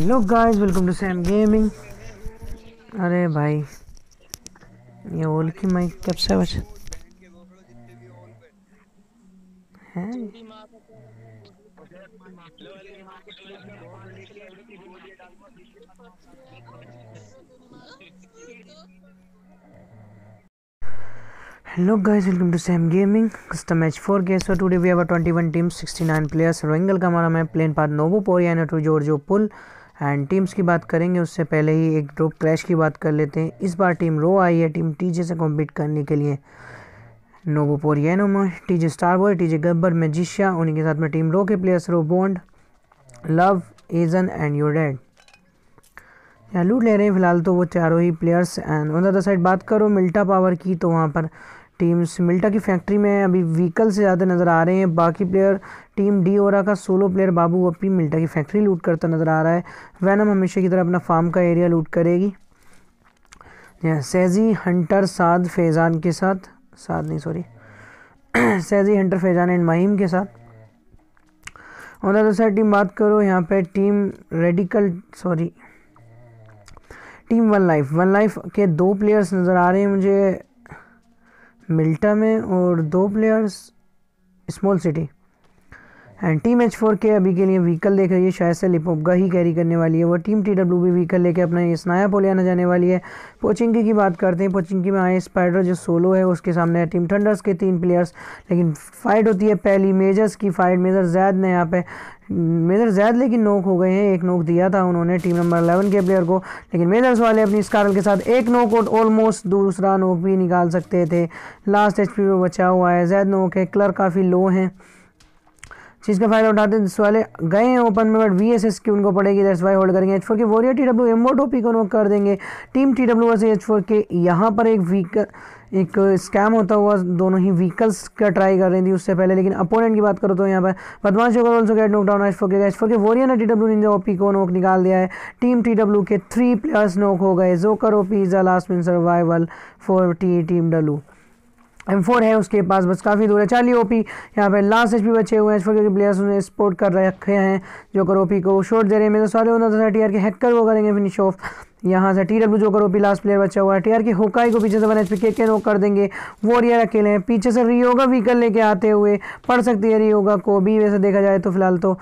hello guys welcome to Sam gaming अरे भाई ये ओल की माइक कब से बच hello guys welcome to Sam gaming custom match four game so today we have a 21 team 69 players रोइंगल का हमारा map plane path Novorepnoye to Georgopol and teams की बात करेंगे उससे पहले ही एक ड्रॉप क्रैश की बात कर लेते हैं इस बार टीम रो आई है टीम टीजे से कॉम्पीट करने के लिए नोबोपोर पोरियनो में TJ star boy TJ Gabbar magician उन्हीं के साथ में टीम रो के प्लेयर्स रो बॉन्ड लव एजन एंड योर डैड यहाँ लूट ले रहे हैं फिलहाल तो वो चारों ही players and on the other side बात करो मिल्टा पावर की तो वहाँ पर टीम्स मिल्टा की फैक्ट्री में अभी व्हीकल से ज़्यादा नज़र आ रहे हैं बाकी प्लेयर टीम डी ओरा का सोलो प्लेयर बाबू अपनी मिल्टा की फैक्ट्री लूट करता नज़र आ रहा है वैनम हमेशा की तरह अपना फार्म का एरिया लूट करेगी सैजी हंटर साद फैज़ान के साथ साद नहीं सॉरी सैजी हंटर फैज़ान एंड माहिम के साथ और अदर साइड टीम बात करो यहाँ पे team radical sorry team one life one life के दो प्लेयर्स नज़र आ रहे हैं मुझे मिल्टा में और दो players small city and team H four के अभी के लिए व्हीकल देख रही है शायद से लिपोपगा ही कैरी करने वाली है वो टीम टी डब्ल्यू भी व्हीकल लेके अपना स्नाया पोलियाना जाने वाली है पोचिंकी की बात करते हैं पोचिंकी में आए स्पाइडर जो सोलो है उसके सामने टीम थंडर्स के तीन प्लेयर्स लेकिन फाइट होती है पहली मेजर्स की फाइट मेजर जैद ने यहाँ पे मेजर जैद लेकिन नोक हो गए हैं एक नोक दिया था उन्होंने टीम नंबर अलेवन के प्लेयर को लेकिन मेजर्स वाले अपनी स्कारल के साथ एक नोक और ऑलमोस्ट दूसरा नोक भी निकाल सकते थे लास्ट एच पे बचा हुआ है जैद नोक है क्लर काफ़ी लो हैं चीज़ का फायदा उठाते वाले गए हैं ओपन में बट वी एस एस की उनको पड़ेगी दस वाई होल्ड करेंगे एच फोर के वॉरियर टी डब्ल्यू पी को नोक कर देंगे टीम टी डब्ल्यू से एच फोर के यहाँ पर एक वीक एक स्कैम होता हुआ दोनों ही व्हीकल्स का ट्राई कर रही थी उससे पहले लेकिन अपोनेंट की बात करो तो यहाँ पर बदमाश joker also get knock down H four के एच फोर के वॉरियर ने टी डब्ल्यू निंजा ओपी को नोक निकाल दिया है टीम टी डब्ल्यू के थ्री प्लेयर्स नोक हो गए joker OP is the last man survival for T team W M four है उसके पास बस काफ़ी दूर है चाली ओ पी यहाँ पर लास्ट एच पी बचे हुए हैं एच फोर के प्लेयर्स उन्हें सपोर्ट कर रखे हैं जो कर पी को शॉट दे रहे हैं मेरे सारे उन्होंने था टी आर के हैकर वो करेंगे फिनिश ऑफ यहाँ से टी डब्ल्यू जो करो पी लास्ट प्लेयर बचा हुआ है टी आर के होकाई को पीछे से वन एच के के कर देंगे वॉरियर अकेले हैं पीछे से रियोगा व्हीकल लेके आते हुए पड़ सकती है रियोगा को भी वैसे देखा जाए तो फिलहाल तो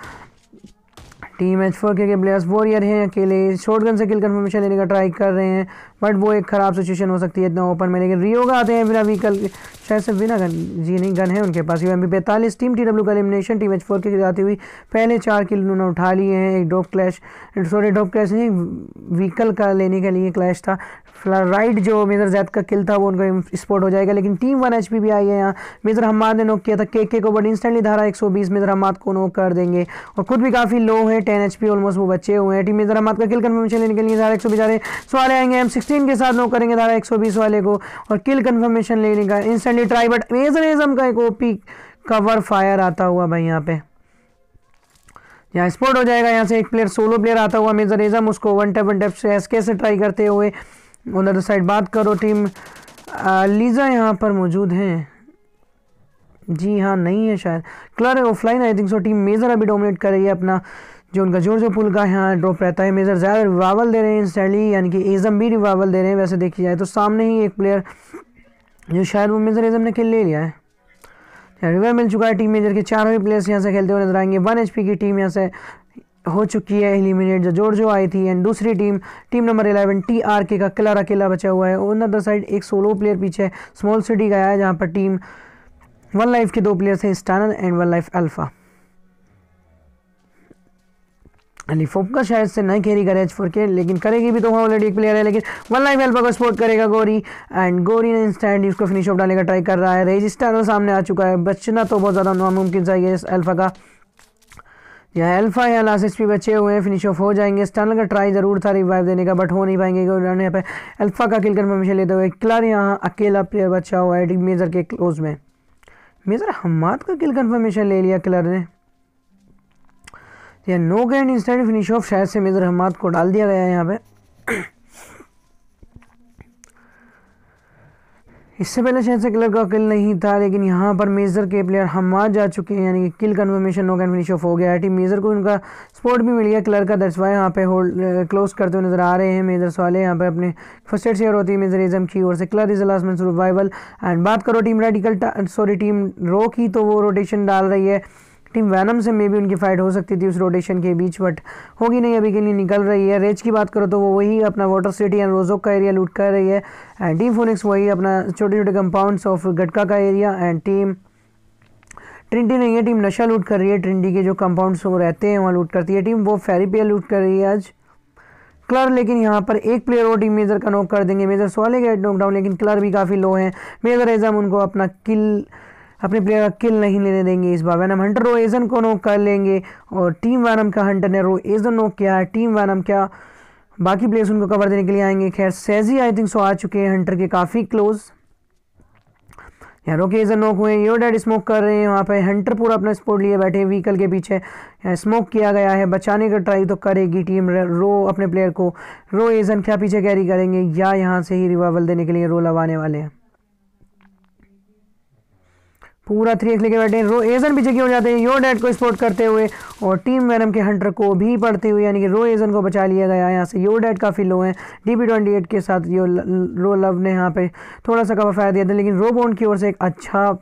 टीम एच फोर के प्लेयर्स वॉरियर हैं अकेले गन से किल कन्फर्मेशन लेने का ट्राई कर रहे हैं बट वो एक ख़राब सिचुएशन हो सकती है इतना ओपन में लेकिन रियोगा आते हैं बिना व्हीकल शायद से बिना गन जी नहीं गन है उनके पास यू एम पी पैंतालीस टीम टी डब्ल्यू का एलिमिनेशन टीम एच फोर के जाती हुई पहले चार किल उन्होंने उठा लिए हैं एक डॉप क्लैश सॉरी डॉप क्लैश नहीं व्हीकल का लेने के लिए क्लैश था राइट जो मेज़र जैद का किल था वो उनका स्पोर्ट हो जाएगा लेकिन टीम वन एच भी आई है यहाँ मेज़र हमाद ने नोक किया था के के को बट इंस्टेंटली धारा 120 मेज़र हमाद को नोक कर देंगे और खुद भी काफ़ी लो है टेन एच ऑलमोस्ट वो बचे हुए हैं टीम मेज़र हमाद का किल कन्फर्मेशन लेने के लिए धारा एक सौ बीस सवाले आएंगे एम सिक्सटीन के साथ नोक करेंगे धारा एक वाले को और किल कन्फर्मेशन लेने का इंस्टेंटली ट्राई बट मेज़र एजम का एक ओ कवर फायर आता हुआ भाई यहाँ पे यहाँ स्पोर्ट हो जाएगा यहाँ से एक प्लेयर सोलो प्लेयर आता हुआ मेजर एजम उसको वन टैप वन टैप से एसके से ट्राई करते हुए उधर साइड बात करो टीम लीजा यहाँ पर मौजूद हैं जी हाँ नहीं है शायद क्लर offline I think so team major अभी डोमिनेट कर रही है अपना जो उनका जोर जो पुल का यहाँ ड्रॉप रहता है मेज़र ज़्यादा रिवावल दे रहे हैं सैली यानी कि एज़म भी रिवावल दे रहे हैं वैसे देखी जाए तो सामने ही एक प्लेयर जो शायद वो मेज़र एज़म ने खेल ले लिया है रिवर मिल चुका है टीम मेजर के चारों ही प्लेयर्स यहाँ से खेलते हुए नजर आएंगे वन एच की टीम यहाँ से हो चुकी है एलिमिनेट जो जोर जो आई थी एंड दूसरी team team number eleven T R K का किला अकेला बचा हुआ है ओन अदर साइड एक सोलो प्लेयर पीछे स्मॉल सिटी गया है जहाँ पर टीम वन लाइफ के दो प्लेयर्स हैं स्टैनल एंड वन लाइफ अल्फ़ा अलीफोप फोकस शायद से नहीं खेरी करे एच फोर के लेकिन करेगी भी तो वहाँ ऑलरेडी एक प्लेयर है लेकिन वन लाइफ एल्फा को सपोर्ट करेगा गोरी एंड गोरी ने इंस्टेंट उसको फिनिश ऑफ डालने का ट्राई कर रहा है रेजिस्टर सामने आ चुका है बचना तो बहुत ज़्यादा नामुमकिन चाहिए इस एल्फा का यहाँ अल्फा या लास्ट एच बचे हुए हैं फिनिश ऑफ हो जाएंगे स्टनल का ट्राई ज़रूर था रिवाइव देने का बट हो नहीं पाएंगे क्योंकि उन्होंने यहाँ पे अल्फा का किल कन्फर्मेशन लेते हुए क्लर यहाँ अकेला प्लेयर बचा हुआ है मेज़र के क्लोज में मेज़र हमाद का किल कन्फर्मेशन ले लिया क्लर ने या knock and instant finish off शायद से मेज़र हमाद को डाल दिया गया है यहाँ पर इससे पहले शायद से किलर का किल नहीं था लेकिन यहाँ पर मेज़र के प्लेयर हम आ जा चुके हैं यानी कि किल कन्फर्मेशन नो कैन फिनिश ऑफ हो गया टीम मेज़र को उनका स्पोर्ट भी मिल गया किलर का दर्ज हुआ यहाँ पे होल्ड क्लोज करते हुए नज़र आ रहे हैं मेजर्स वाले यहाँ पे अपने फर्स्ट एड शेयर होती है मेजर इज़म की ओर से killer is last survival and बात करो टीम रेडिकल सॉरी टीम रो की तो वो रोटेशन डाल रही है टीम वैनम से मे भी उनकी फाइट हो सकती थी उस रोटेशन के बीच बट होगी नहीं अभी के लिए निकल रही है रेज की बात करो तो वो वही अपना वाटर सिटी एंड रोजोक का एरिया लूट कर रही है एंड टीम फोनिक्स वही अपना छोटे छोटे कंपाउंड्स ऑफ गटका का एरिया एंड टीम ट्रिंटी नहीं है टीम नशा लूट कर रही है ट्रिंडी के जो कंपाउंड्स वो रहते हैं वहाँ लूट करती है टीम वो फेरीपेयर लूट कर रही है आज क्लर लेकिन यहाँ पर एक प्लेयर और टीम मेजर का नॉक कर देंगे मेजर सोले गए नॉक डाउन लेकिन क्लर भी काफ़ी लो है मेजर एजम उनको अपना किल अपने प्लेयर का किल नहीं लेने देंगे इस बार वैनम हंटर रो एजन को नोक कर लेंगे और टीम वैनम का हंटर ने रो एजन नोक किया है टीम वैनम क्या बाकी प्लेयर्स उनको कवर देने के लिए आएंगे खैर सैजी आई थिंक सो आ चुके हैं हंटर के काफ़ी क्लोज यहाँ रोके एजन नोक हुए यो डैड स्मोक कर रहे हैं वहाँ पर हंटर पूरा अपना स्पोर्ट लिए बैठे व्हीकल के पीछे यहाँ स्मोक किया गया है बचाने का ट्राई तो करेगी टीम रो अपने प्लेयर को रो एजन क्या पीछे कैरी करेंगे या यहाँ से ही रिवाइवल देने के लिए रो लगाने वाले हैं पूरा थ्री एक्स लेके बैठे हैं रो एजन पीछे क्यों जाते हैं योर डैड को स्पोर्ट करते हुए और टीम वेनम के हंटर को भी पढ़ते हुए यानी कि रो एजन को बचा लिया गया यहाँ से योर डैड काफ़ी लो है डी पी ट्वेंटी एट के साथ यो रो लव ने यहाँ पे थोड़ा सा कवर फायर दिया था लेकिन रो बोन की ओर से एक अच्छा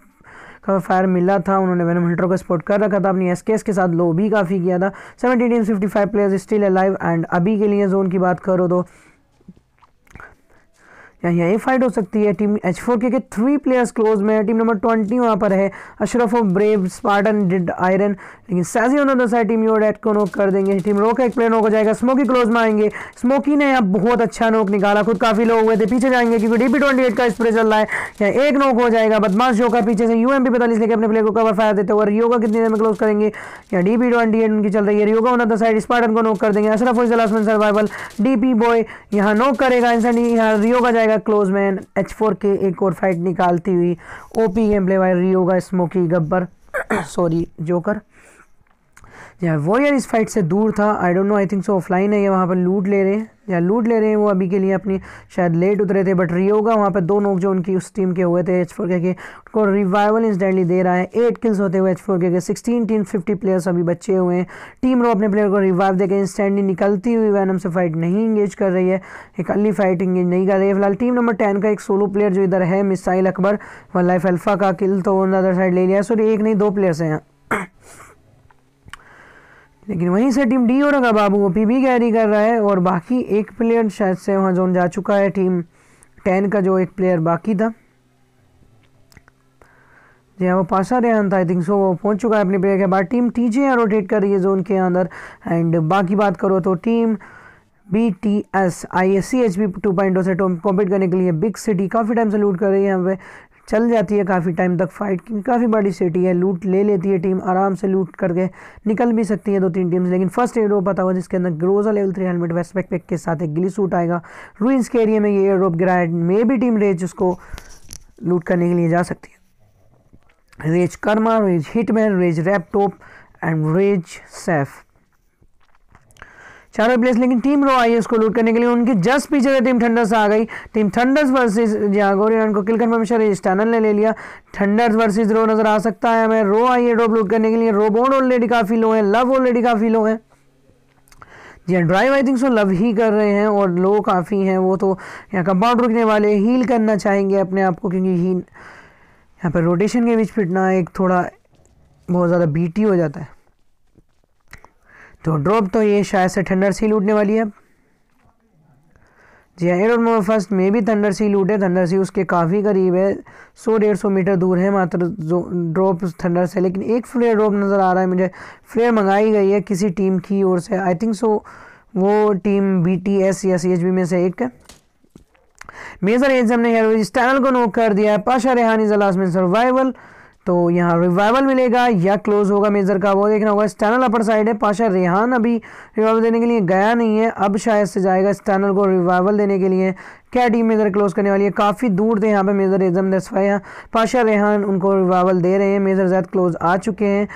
कवर फायर मिला था उन्होंने वैनम हंटर को सपोर्ट कर रखा था अपनी एस के साथ लो भी काफ़ी किया था seventy team fifty five players still alive and अभी के लिए जोन की बात करो तो या यहीं फाइट हो सकती है टीम एच फोर के, थ्री प्लेयर्स क्लोज में टीम नंबर ट्वेंटी वहाँ पर है अशरफ ऑफ ब्रेव स्पार्टन डिड आयरन लेकिन सैजी ऑन अदर साइड टीम योडेट को नोक कर देंगे टीम रोक एक प्लेयर नोक हो जाएगा स्मोकी क्लोज में आएंगे स्मोकी ने यहाँ बहुत अच्छा नोक निकाला खुद काफ़ी लोग हुए थे पीछे जाएंगे क्योंकि डी पी ट्वेंटी एट का स्प्रे चल रहा है या एक नोक हो जाएगा बदमाश जो पीछे से यू एम पी अपने प्लेयर को कवर फायर देते हुए रियोगा कितनी देर में क्लोज करेंगे या डी पी ट्वेंटी एट उनकी चल रही है रियोगा ऑन अदर साइड स्पार्टन को नोक कर देंगे Ashraf last survival D P boy यहाँ नोक करेगा इंसान यहाँ रियोगा जाएगा क्लोज मैन एच फोर के एक और फाइट निकालती हुई ओपी गेम प्ले बाय रियोगा स्मोकी गब्बर सॉरी जोकर या वॉरियर इस फाइट से दूर था I don't know I think so offline है या वहाँ पर लूट ले रहे हैं या लूट ले रहे हैं वो अभी के लिए अपनी शायद लेट उतरे थे बट रियोगा वहाँ पर दो नोक जो उनकी उस टीम के हुए थे एच फोर के, के उनको रिवाइवल इंस्टेंटली दे रहा है एट किल्स होते हुए एच फोर के, के सिक्सटीन टीम फिफ्टी प्लेयर्स अभी बचे हुए हैं टीम रो अपने प्लेयर को रिवाइव देकर इंस्टेंटली निकलती हुई वैनम से फाइट नहीं इंगेज कर रही है एक अली फाइट इंगेज नहीं कर रही है फिलहाल टीम नंबर टेन का एक सोलो प्लेयर जो इधर है missile Akbar one life alpha का किल तो उन अदर साइड ले लिया सॉरी एक नहीं दो प्लेयर्स हैं यहाँ लेकिन वहीं से टीम डी और अगर बाबू ओपी भी कैरी कर रहा है और बाकी एक प्लेयर शायद से वहाँ जोन जा चुका है टीम टेन का जो एक प्लेयर बाकी था जी हाँ वो पासा रेहान था आई थिंक सो वो पहुंच चुका है अपने प्लेयर के बाद टीम टी जे रोटेट कर रही है जोन के अंदर एंड बाकी बात करो तो team B T S I S C H B two point से कॉम्पीट करने के लिए बिग सिटी काफ़ी टाइम से लूट कर रही है यहाँ पे चल जाती है काफ़ी टाइम तक फाइट क्योंकि काफ़ी बड़ी सिटी है लूट ले लेती है टीम आराम से लूट करके निकल भी सकती है दो तीन टीम्स लेकिन फर्स्ट एयर रोप आता हुआ जिसके अंदर Groza level three helmet vest pack के साथ एक गिली सूट आएगा रूइंस के एरिया में ये एयर रोप गिराया मे भी टीम रेज उसको लूट करने के लिए जा सकती है rage karma rage hitman rage raptor and rage safe चारों प्लेस लेकिन टीम रो आई है इसको लूट करने के लिए उनके जस्ट पीछे से टीम थंडर्स आ गई टीम थंडर्स वर्सेस जागोर को किल कन्फर्मेशन स्टैनल ने ले लिया थंडर्स वर्सेस रो नज़र आ सकता है हमें रो आई है ड्रॉप लूट करने के लिए रोबोट ऑलरेडी काफ़ी लो है लव ऑलरेडी काफ़ी लो है G drive I think so love ही कर रहे हैं और लो काफ़ी हैं वो तो यहाँ कंपाउंड रुकने वाले हील करना चाहेंगे अपने आप को क्योंकि ही यहाँ पर रोटेशन के बीच फिटना एक थोड़ा बहुत ज़्यादा बीटी हो जाता है तो ड्रॉप तो ये शायद से थंडर सी लूटने वाली है जी एयर मोबाइल फर्स्ट में भी थंडर सील उठे थंडर सी उसके काफ़ी करीब है सौ डेढ़ सौ मीटर दूर है मात्र जो ड्रॉप थंडर से लेकिन एक फ्लेयर ड्रॉप नज़र आ रहा है मुझे फ्लेयर मंगाई गई है किसी टीम की ओर से आई थिंक सो वो टीम बी या सी में से एक है मेजर एजम ने हेरोज इस टैनल को नोक कर दिया है पाशा रेहानी जलास में सर्वाइवल तो यहाँ रिवाइवल मिलेगा या क्लोज होगा मेजर का वो देखना होगा स्टैनल अपर साइड है पाशा रेहान अभी रिवाइवल देने के लिए गया नहीं है अब शायद से जाएगा स्टैनल को रिवाइवल देने के लिए क्या टीम मेजर क्लोज करने वाली है काफ़ी दूर थे यहाँ पे मेजर एजम दसफाया पाशा रेहान उनको रिवाइवल दे रहे हैं मेजर जैद क्लोज आ चुके हैं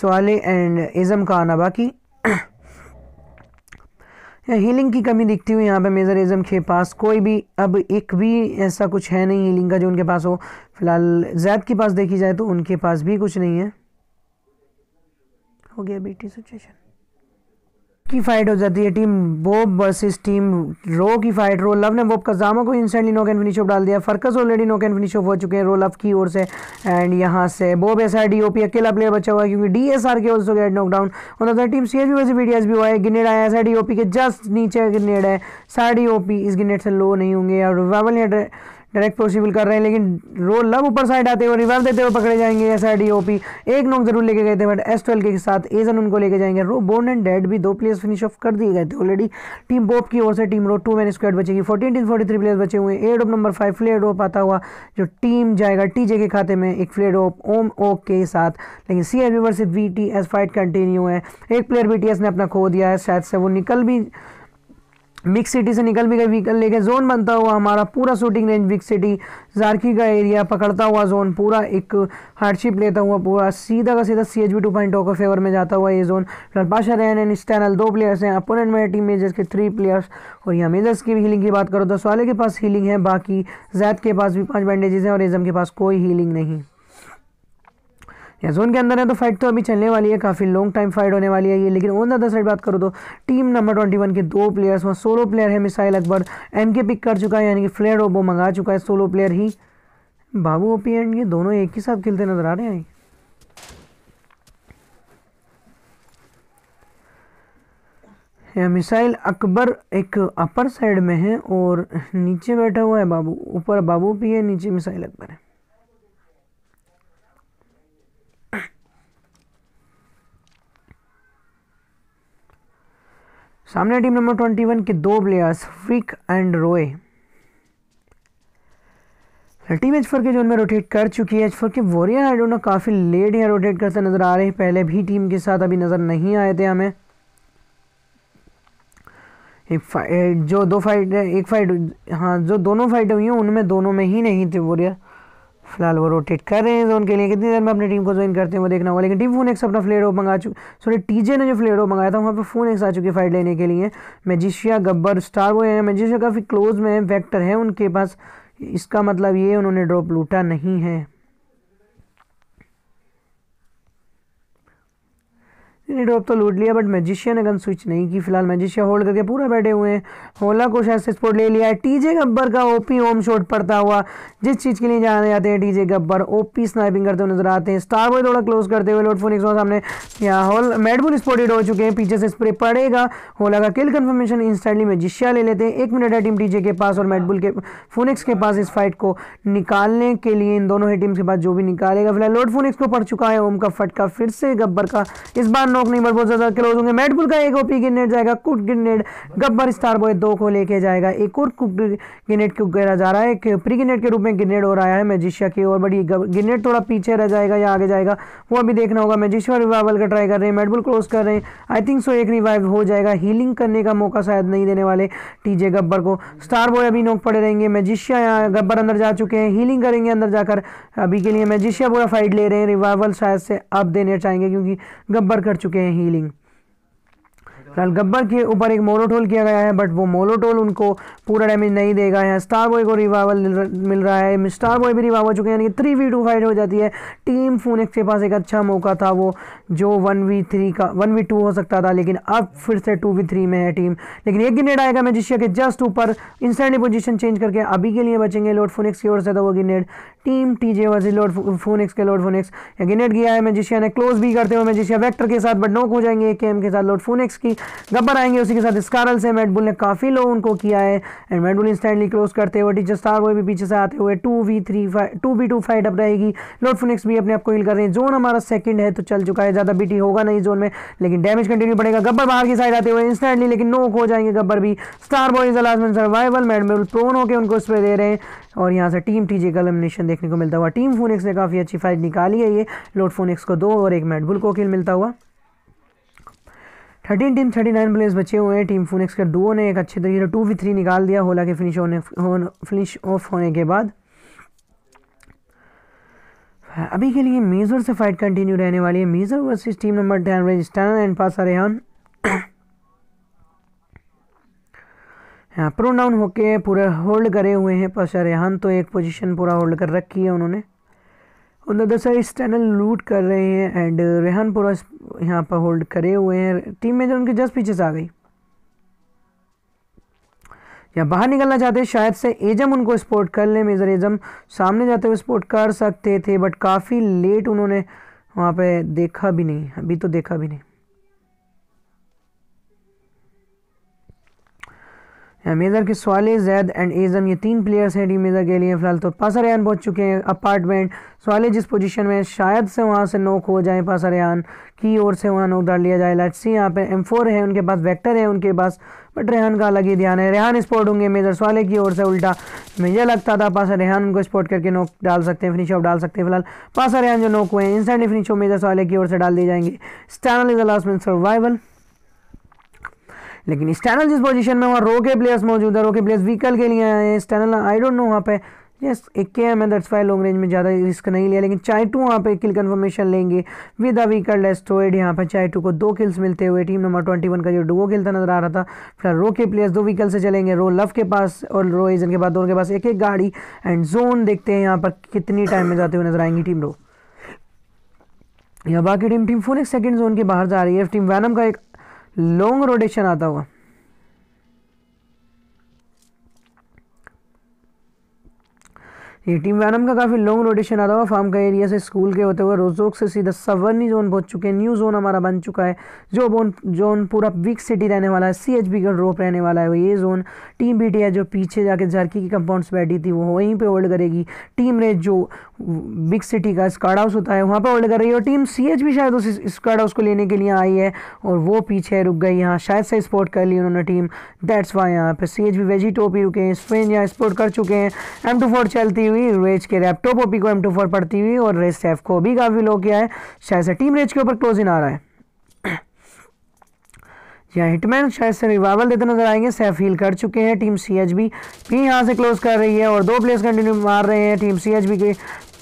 सवाले एंड एजम का आना बाकी हीलिंग की कमी दिखती हुई यहाँ पे एजम के पास कोई भी अब एक भी ऐसा कुछ है नहीं हीलिंग का जो उनके पास हो फिलहाल जैद के पास देखी जाए तो उनके पास भी कुछ नहीं है हो गया बेटी सिचुएशन की फाइट हो जाती है टीम बोब वर्सेस टीम रो की फाइट रो लव ने बोब कजामा को instantly knock and finish off डाल दिया फर्कस already knock and finish off हो चुके हैं रो लव की ओर से एंड यहाँ से Bob S R D O P अकेला प्लेयर बचा हुआ है क्योंकि डी एस आर के ऑल्सो गेट नॉक डाउन और other team C S B versus B D S B हुआ है गिनेड आया S R D O P के जस्ट नीचे गिनेड है सर डी ओ पी इस गिनेड से लो नहीं होंगे और वावल ने डायरेक्ट पॉसिबल कर रहे हैं लेकिन रोल लव ऊपर साइड आते हुए रिवर्स देते हुए पकड़े जाएंगे S I D O P एक नॉक जरूर लेके गए थे बट एस ट्वेल्व के साथ एजन उनको लेके जाएंगे रो बोन एंड डेड भी दो प्लेयर्स फिनिश ऑफ कर दिए गए थे ऑलरेडी टीम बोप की ओर से टीम रो टू मैन स्क्वाड बचेगी fourteen team forty three players बचे हुए एड ऑफ नंबर फाइव फ्लेड ऑफ आता हुआ जो टीम जाएगा टी जे के खाते में एक फ्लेड ऑफ ओम ओ के साथ लेकिन C S versus V T S fight continue है एक प्लेयर बी टी एस ने अपना खो दिया है शायद से वो निकल भी बिग सिटी से निकल भी गए व्हीकल लेके जोन बनता हुआ हमारा पूरा शूटिंग रेंज बिग सिटी जारकी का एरिया पकड़ता हुआ जोन पूरा एक हार्डशिप लेता हुआ पूरा सीधा का सीधा C H B two point के फेवर में जाता हुआ ये जोन फिलहाल पाशा रहन एन स्टैनल दो प्लेयर्स हैं अपोनेंट में टीम मेजर्स के थ्री प्लेयर्स और यहाँ मेजर्स की भी हीलिंग की बात करो तो सवाले के पास हीलिंग है बाकी जैद के पास भी पाँच बैंडेजेज़ हैं और एजम के पास कोई हीलिंग नहीं या जोन के अंदर है तो फाइट तो अभी चलने वाली है काफ़ी लॉन्ग टाइम फाइट होने वाली है ये लेकिन ऑन द अदर साइड बात करो तो टीम नंबर ट्वेंटी वन के दो प्लेयर्स वहाँ सोलो प्लेयर है मिसाइल अकबर एम के पिक कर चुका है यानी कि फ्लेयर वो मंगा चुका है सोलो प्लेयर ही बाबू ओपी एंड ये दोनों एक ही साथ खेलते नजर आ रहे हैं या मिसाइल अकबर एक अपर साइड में है और नीचे बैठा हुआ है बाबू ऊपर बाबू भी है नीचे मिसाइल अकबर है सामने टीम नंबर ट्वेंटी वन के दो players Freak and Roy team H four के जोन में रोटेट कर चुकी है एच फोर के वॉरियर आई डोंट नो काफ़ी लेट यहाँ रोटेट करते नज़र आ रहे हैं पहले भी टीम के साथ अभी नज़र नहीं आए थे हमें एक जो दो फाइट एक फाइट हाँ जो दोनों फाइट हुई हैं उनमें दोनों में ही नहीं थे वॉरियर फिलहाल वो रोटेट कर रहे हैं जोन के लिए कितनी देर में अपनी टीम को ज्वाइन करते हैं वो देखना होगा लेकिन टीम फोन एक्स अपना फ्लेयर ओप मंगा चुके सॉरी टीजे ने जो फ्लेयर ओप मंगाया था वहाँ पर फोन एक्स आ चुकी फाइट लेने के लिए मेजिशिया गब्बर स्टार वो हैं मेजिशिया काफ़ी क्लोज में है है उनके पास इसका मतलब ये उन्होंने ड्रॉप लूटा नहीं है सीधी ड्रॉप तो लूट लिया बट मैजिशियन ने गन स्विच नहीं की फिलहाल मैजिशिया होल्ड करके पूरा बैठे हुए हैं होला को शायद से स्पोर्ट ले लिया है टीजे गब्बर का ओपी ओम शॉट पड़ता हुआ जिस चीज़ के लिए जाने जाते हैं टीजे गब्बर ओपी स्नाइपिंग करते हुए नजर आते हैं स्टार बॉय थोड़ा क्लोज करते हुए लोड फोनिक्स सामने यहाँ होल मेडबुल स्पोर्टेड हो चुके हैं पीछे से स्प्रे पड़ेगा होला का किल कन्फर्मेशन इंस्टेंटली मैजिशिया ले लेते हैं एक मिनट है टीम टीजे के पास और मेडबुल के फोनिक्स के पास इस फाइट को निकालने के लिए इन दोनों ही टीम्स के पास जो भी निकालेगा फिलहाल लोड फोनिक्स को पड़ चुका है ओम का फटका फिर से गब्बर का इस बार नॉक नहीं बट बहुत ज़्यादा क्लोज होंगे मेडपुल का एक ओपी ग्रेनेड जाएगा cook grenade Gabbar star boy दो को लेके जाएगा एक और कुक ग्रेनेड को गिरा जा रहा है एक प्री ग्रेनेड के रूप में ग्रेनेड हो रहा है मेजिशिया की और बट ये ग्रेनेड थोड़ा पीछे रह जाएगा या आगे जाएगा वो अभी देखना होगा मेजिशिया रिवाइवल का ट्राई कर रहे हैं मेडपुल क्लोज कर रहे हैं आई थिंक सो एक रिवाइव हो जाएगा हीलिंग करने का मौका शायद नहीं देने वाले टीजे गब्बर को स्टार बॉय अभी नोक पड़े रहेंगे मेजिशिया यहाँ गब्बर अंदर जा चुके हैं हीलिंग करेंगे अंदर जाकर अभी के लिए मेजिशिया पूरा फाइट ले रहे हैं रिवाइवल शायद से अब देने चाहेंगे क्योंकि गब्बर कर चुके हैं हीलिंग फिलहाल गब्बर के ऊपर एक मोलोटोल किया गया है बट वो मोलोटोल उनको पूरा डैमेज नहीं देगा यहाँ स्टार बॉय को रिवावल मिल रहा है स्टार बॉय भी रिवाव हो चुके हैं यानी थ्री वी टू फाइट हो जाती है टीम फूनिक्स के पास एक अच्छा मौका था वो जो वन वी थ्री का वन वी टू हो सकता था लेकिन अब फिर से टू वी थ्री में है टीम लेकिन एक गिनेड आएगा मैजिशिया के जस्ट ऊपर इंस्टेंटली पोजिशन चेंज करके अभी के लिए बचेंगे लॉर्ड फोनिक्स की ओर से तो वो grenade team T J lord Lord Phoenix के लॉर्ड फोनिक्स गिनेट गया है मैजिशिया ने क्लोज भी करते हुए मैजिशिया वैक्टर के साथ बट नोक हो जाएंगे के एम के साथ लॉर्ड फोनिक्स की गब्बर आएंगे उसी के साथ स्कारल से मेडबुल ने काफ़ी लो उनको किया है एंड मेडबुल इंस्टेंटली क्लोज करते हुए टीचर स्टार वो भी पीछे से आते हुए two v three five two B two fight up रहेगी लॉर्ड फिनिक्स भी अपने आप को हिल कर रहे हैं जोन हमारा सेकंड है तो चल चुका है ज़्यादा बीटी होगा नहीं जोन में लेकिन डैमेज कंटिन्यू पड़ेगा गब्बर बाहर की साइड आते हुए इंस्टेंटली लेकिन नो हो जाएंगे गब्बर भी star boy is last survival Madbull prone होकर उनको पर दे रहे हैं और यहाँ से टीम टीजे का एलिमिनेशन देखने को मिलता हुआ टीम फोनिक्स ने काफ़ी अच्छी फाइट निकाली है ये लॉर्ड फोनिक्स को दो और एक मेडबुल को किल मिलता हुआ thirteen team thirty nine players बचे हुए हैं टीम फोनिक्स का डुओ ने एक अच्छे तरीके से टू वी थ्री निकाल दिया होला के फिनिश होने फिनिश ऑफ होने के बाद अभी के लिए मेज़र से फाइट कंटिन्यू रहने वाली है Major versus team number ten रेजिस्टान एंड पास आ रेहान हाँ प्रो डाउन होके पूरा होल्ड करे हुए हैं पास आ रेहान तो एक पोजिशन पूरा होल्ड कर रखी है उन्होंने ऑन द दसर इस चैनल लूट कर रहे हैं एंड uh, रेहानपुरा यहाँ पर होल्ड करे हुए हैं टीम मेजर उनके जस्ट पीछे से आ गई या बाहर निकलना चाहते हैं शायद से एजम उनको स्पोर्ट कर ले मेजर एजम सामने जाते हुए स्पोर्ट कर सकते थे बट काफ़ी लेट उन्होंने वहाँ पे देखा भी नहीं अभी तो देखा भी नहीं मेज़र के सवाले जैद एंड एज़म ये तीन प्लेयर्स हैं टीम मेज़र के लिए फ़िलहाल तो पासा रेहान पहुँच चुके हैं अपार्टमेंट सवाले जिस पोजीशन में शायद से वहाँ से नोक हो जाए पासा रेहान की ओर से वहाँ नोक डाल लिया जाए लेट्स सी यहाँ पे एम फोर है उनके पास वेक्टर है उनके पास बट रेहान का अलग ही ध्यान है रेहान स्पोर्ट होंगे मेजर सवाले की ओर से उल्टा मुझे लगता था पासा रेहान उनको स्पोर्ट करके नोक डाल सकते हैं फिनिश ऑफ डाल सकते हैं फिलहाल पासा रेहान जो नोक हुए हैं इंस्टेंटली फिनिश ऑफ मेजर सवाले की ओर से डाल दिए जाएंगे स्टैनल is the last man survival लेकिन स्टैनल जिस पोजीशन में वहाँ रो के प्लेयर्स मौजूद है रो के प्लेयर्स व्हीकल के लिए आए हैं स्टैनल आई डोंट नो वहाँ पे यस एक के एम है दैट्स वाई लॉन्ग रेंज में ज़्यादा रिस्क नहीं लिया लेकिन चाय टू वहाँ पे किल कन्फर्मेशन लेंगे विद अ वीकर लेस्टोइड यहाँ पर चाय टू को दो किल्स मिलते हुए टीम नंबर ट्वेंटी वन का जो डुओ खेलता नजर आ रहा था फिलहाल रो के प्लेयर्स दो व्हीकल से चलेंगे रो लव के पास और रो एजन के बाद दोनों के पास एक एक गाड़ी एंड जोन देखते हैं यहाँ पर कितनी टाइम में जाते हुए नजर आएंगी टीम रो यहाँ बाकी टीम टीम फोन एक सेकेंड जोन के बाहर जा रही है टीम वैनम का एक लॉन्ग रोटेशन आता हुआ ये टीम वैनम का काफ़ी लॉन्ग रोटेशन आ रहा हुआ फार्म का एरिया से स्कूल के होते हुए रोजोक से सीधा सवर्नी जोन पहुंच चुके हैं न्यू जोन हमारा बन चुका है जो बोन जोन पूरा वीक सिटी रहने वाला है सी एच बी का ड्रॉप रहने वाला है वो ये जोन टीम बी टी है जो पीछे जाके झारकी की कंपाउंड्स बैठी थी वो वहीं पर होल्ड करेगी टीम रेड जो बिग सिटी का स्क्वाड हाउस होता है वहाँ पर होल्ड कर रही है और टीम सी एच भी शायद उस स्काड हाउस को लेने के लिए आई है और वो पीछे रुक गई यहाँ शायद से स्पोर्ट कर ली उन्होंने टीम दैट्स वाई यहाँ पर सी एच बी वेजी टोपी रुके हैं स्पेन यहाँ स्पोर्ट कर चुके हैं एम टू फोर चलती हुई हुई रेज के रैपटॉप ओपी को एम टू फोर पड़ती हुई और रेज सेफ को भी काफ़ी लो किया है शायद से टीम रेज के ऊपर क्लोज इन आ रहा है या हिटमैन शायद से रिवाइवल देते नजर आएंगे सेफ हील कर चुके हैं टीम सी एच बी भी यहाँ से क्लोज कर रही है और दो प्लेयर्स कंटिन्यू मार रहे हैं टीम सी एच बी के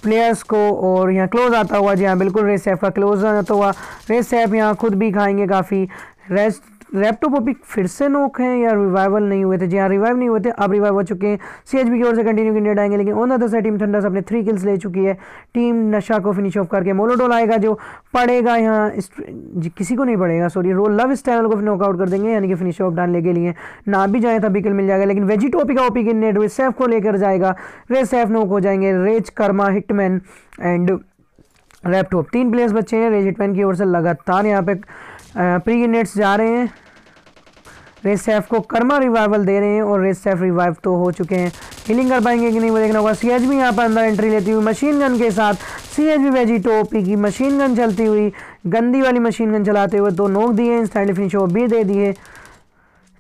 प्लेयर्स को और यहाँ क्लोज आता हुआ जी हाँ बिल्कुल रेस सेफ का क्लोज आता तो हुआ रेस सेफ यहाँ खुद भी खाएंगे काफ़ी रेस्ट रेप्टोपोपिक फिर से नोक हैं या रिवाइवल नहीं हुए थे जी हाँ रिवाइव नहीं हुए थे अब रिवाइव हो चुके हैं सी एच बी की ओर से कंटिन्यू इंडिया आएंगे लेकिन on other side team Thunders अपने थ्री किल्स ले चुकी है टीम नशा को फिनिश ऑफ करके मोलोडोल आएगा जो पड़ेगा यहाँ जी किसी को नहीं पड़ेगा सॉरी रो लव स्टैनल को नॉकआउट कर देंगे यानी कि फिनिश ऑफ डालने के लिए ना भी जाए तभी किल मिल जाएगा लेकिन वेजिटोपी का ओपी नेट रेसेफ को लेकर जाएगा रे रेसेफ नोक हो जाएंगे Rage Karma Hitman and Laptop तीन प्लेयर्स बच्चे हैं रेज हिटमैन की ओर से लगातार यहाँ पे प्री यूनिट्स जा रहे हैं रेस सैफ को कर्मा रिवाइवल दे रहे हैं और रेस सैफ रिवाइव तो हो चुके हैं हीलिंग कर पाएंगे कि नहीं वो देखना होगा सी एच भी यहाँ पर अंदर एंट्री लेती हुई मशीन गन के साथ सी एच भी वेजी टोपी की मशीन गन चलती हुई गंदी वाली मशीन गन चलाते हुए दो नोक दिए इंस्टाइल फिनिश वो भी दे दिए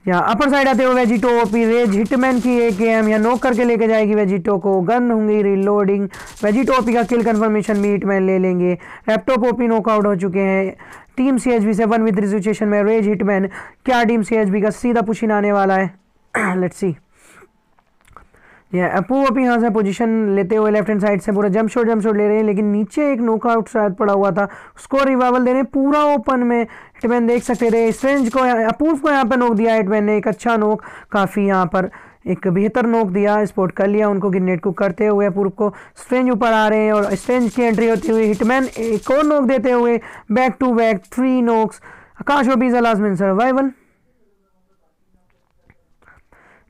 या अपर साइड आते हुए वेजिटो ओपी रेज हिटमैन की ए के एम या नोक करके लेके जाएगी वेजिटो को गन होंगी रिलोडिंग वेजिटो ओपी का किल कन्फर्मेशन भी हिटमैन ले लेंगे लैपटॉप ओपी नोकआउट हो चुके हैं टीम सी एच बी से वन विद रिजुचुएशन में रेज हिटमैन क्या टीम सी एच बी का सीधा पुशिन आने वाला है लेट सी ये अपू अब यहाँ से पोजीशन लेते हुए लेफ्ट हैंड साइड से पूरा जंप शॉट जंप शॉट ले रहे हैं लेकिन नीचे एक नोकआउट शायद पड़ा हुआ था उसको रिवाइवल दे रहे हैं पूरा ओपन में एटमैन देख सकते थे स्ट्रेंज को अपूर्व को यहाँ पर नोक दिया एटमैन ने एक अच्छा नोक काफ़ी यहाँ पर एक बेहतर नोक दिया स्पोर्ट कर लिया उनको गिरनेट को करते हुए पूर्व को स्ट्रेंज ऊपर आ रहे हैं और स्ट्रेंज की एंट्री होती हुई हिटमैन एक और नोक देते हुए back to back three knocks Akash और बीजा लाजमिन सर्वाइवल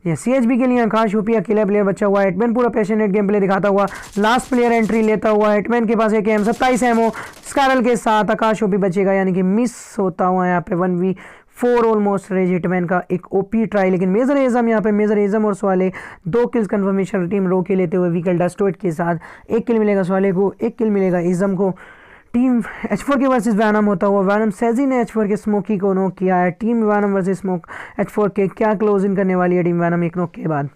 ये बी के लिए आकाश यूपी अकेला प्लेयर बचा हुआ हिटमैन पूरा पैशनेट गेम प्ले दिखाता हुआ लास्ट प्लेयर एंट्री लेता हुआ हिटमैन के पास एक एम सत्ताईस एम ओ स्कारल के साथ आकाश यूपी बचेगा यानी कि मिस होता हुआ यहाँ पे one v four almost Rage Hitman का एक ओपी ट्राई लेकिन मेजर एजम यहाँ पे मेजर एजम और सवाले दो किल्स कन्फर्मेशन टीम रोके लेते हुए विकल डस्टोइट के साथ एक किल मिलेगा सवाले को एक किल मिलेगा एजम को टीम एच फोर के वर्सेज वैनम होता हुआ वैनम सेजी ने एच फोर के स्मोकी को नोक किया है team Venom versus Smoke H four के क्या क्लोज इन करने वाली है टीम वैनम एक नोक के बाद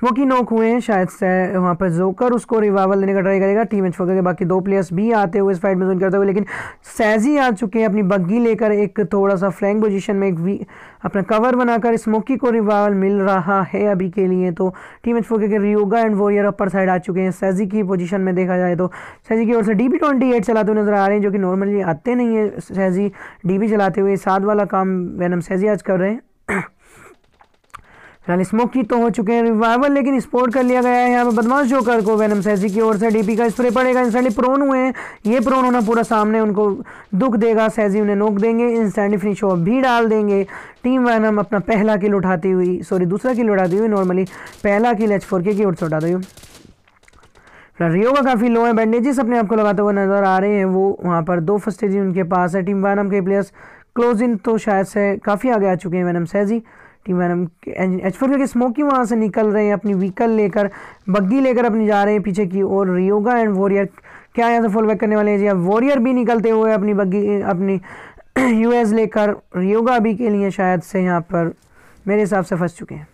स्मोकी नोक हुए हैं शायद से वहाँ पर जोकर उसको रिवावल देने का ट्राई करेगा टीम एच फोकर के बाकी दो प्लेयर्स भी आते हुए इस फाइट में जोन करते हुए लेकिन सैजी आ चुके हैं अपनी बग्गी लेकर एक थोड़ा सा फ्लैंग पोजीशन में एक अपना कवर बनाकर स्मोकी को रिवावल मिल रहा है अभी के लिए तो टीम एच फोकर के Ryoga and warrior upper side आ चुके हैं सैजी की पोजिशन में देखा जाए तो सैजी की ओर से डी बी ट्वेंटी एट चलाते हुए नजर आ रहे हैं जो कि नॉर्मली आते नहीं है सैजी डी बी चलाते हुए साथ वाला काम वैनम सैजी आज कर रहे हैं फिलहाल स्मोक की तो हो चुके हैं रिवाइवल लेकिन स्पोर्ट कर लिया गया है यहाँ पे बदमाश जोकर को वैनम सैजी की ओर से डीपी का स्प्रे पड़ेगा इंस्टेंटली प्रोन हुए हैं ये प्रोन होना पूरा सामने उनको दुख देगा सैजी उन्हें नोक देंगे इंस्टेंटली फिनिश ऑफ भी डाल देंगे टीम वैनम अपना पहला किल उठाती हुई सॉरी दूसरा किल उठाती हुई नॉर्मली पहला किल एच फोर के की ओर से उठाती हुई रियो का काफ़ी लो है बैंडेजेस अपने आप को लगाते हुए नज़र आ रहे हैं वो वहाँ पर दो फर्स्ट उनके पास है टीम वैनम के प्लेयर्स क्लोज इन तो शायद से काफ़ी आगे आ चुके हैं वैनम सैजी कि मैडम एच फोर के स्मोकी वहाँ से निकल रहे हैं अपनी व्हीकल लेकर बग्गी लेकर अपनी जा रहे हैं पीछे की और रियोगा एंड वॉरियर क्या यहाँ से फॉलो बैक करने वाले हैं जी वॉरियर भी निकलते हुए अपनी बग्गी अपनी यू लेकर रियोगा भी के लिए शायद से यहाँ पर मेरे हिसाब से फंस चुके हैं